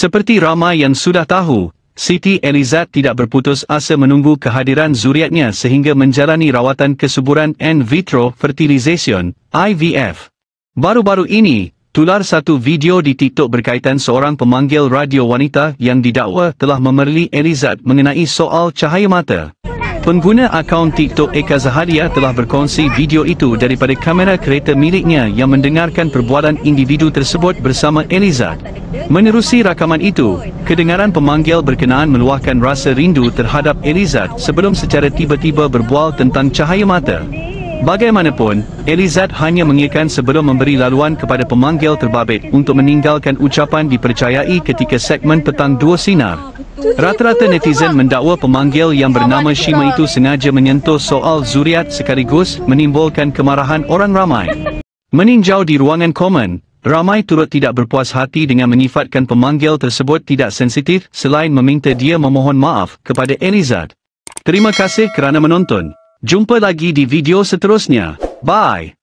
Seperti ramai yang sudah tahu, Siti Elizad tidak berputus asa menunggu kehadiran zuriatnya sehingga menjalani rawatan kesuburan in vitro fertilization, IVF. Baru-baru ini, tular satu video di TikTok berkaitan seorang pemanggil radio wanita yang didakwa telah memerli Elizad mengenai soal cahaya mata. Pengguna akaun TikTok Eka Zaharia telah berkongsi video itu daripada kamera kereta miliknya yang mendengarkan perbualan individu tersebut bersama Eliza. Menerusi rakaman itu, kedengaran pemanggil berkenaan meluahkan rasa rindu terhadap Eliza sebelum secara tiba-tiba berbual tentang cahaya mata. Bagaimanapun, Elizad hanya mengiakan sebelum memberi laluan kepada pemanggil terbabit untuk meninggalkan ucapan dipercayai ketika segmen petang dua sinar. Rata-rata netizen mendakwa pemanggil yang bernama Shima itu sengaja menyentuh soal zuriat sekaligus menimbulkan kemarahan orang ramai. Meninjau di ruangan komen, ramai turut tidak berpuas hati dengan menyifatkan pemanggil tersebut tidak sensitif selain meminta dia memohon maaf kepada Elizad. Terima kasih kerana menonton. Jumpa lagi di video seterusnya. Bye!